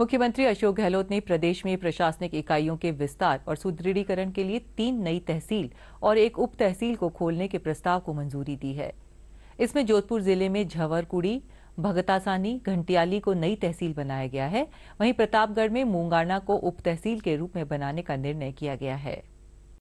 मुख्यमंत्री अशोक गहलोत ने प्रदेश में प्रशासनिक इकाइयों के विस्तार और सुदृढ़ीकरण के लिए तीन नई तहसील और एक उप तहसील को खोलने के प्रस्ताव को मंजूरी दी है इसमें जोधपुर जिले में झवरकुड़ी भगतासानी घंटियाली को नई तहसील बनाया गया है वहीं प्रतापगढ़ में मूंगाना को उप तहसील के रूप में बनाने का निर्णय किया गया है